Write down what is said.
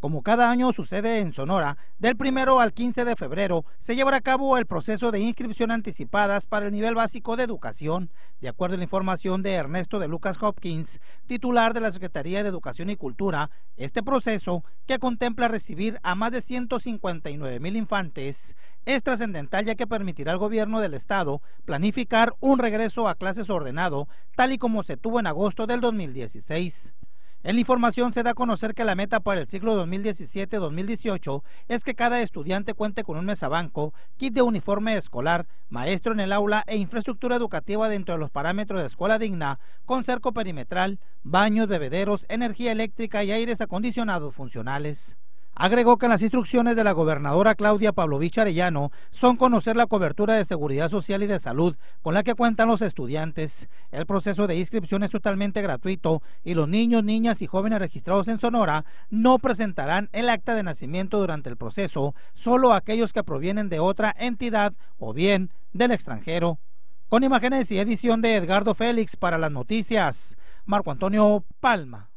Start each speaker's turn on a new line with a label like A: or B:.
A: Como cada año sucede en Sonora, del 1 al 15 de febrero se llevará a cabo el proceso de inscripción anticipadas para el nivel básico de educación, de acuerdo a la información de Ernesto de Lucas Hopkins, titular de la Secretaría de Educación y Cultura. Este proceso, que contempla recibir a más de 159 mil infantes, es trascendental ya que permitirá al gobierno del estado planificar un regreso a clases ordenado, tal y como se tuvo en agosto del 2016. En la información se da a conocer que la meta para el ciclo 2017-2018 es que cada estudiante cuente con un mesabanco, kit de uniforme escolar, maestro en el aula e infraestructura educativa dentro de los parámetros de escuela digna, con cerco perimetral, baños, bebederos, energía eléctrica y aires acondicionados funcionales. Agregó que las instrucciones de la gobernadora Claudia Pavlovich Arellano son conocer la cobertura de seguridad social y de salud con la que cuentan los estudiantes. El proceso de inscripción es totalmente gratuito y los niños, niñas y jóvenes registrados en Sonora no presentarán el acta de nacimiento durante el proceso, solo aquellos que provienen de otra entidad o bien del extranjero. Con imágenes y edición de Edgardo Félix para las noticias, Marco Antonio Palma.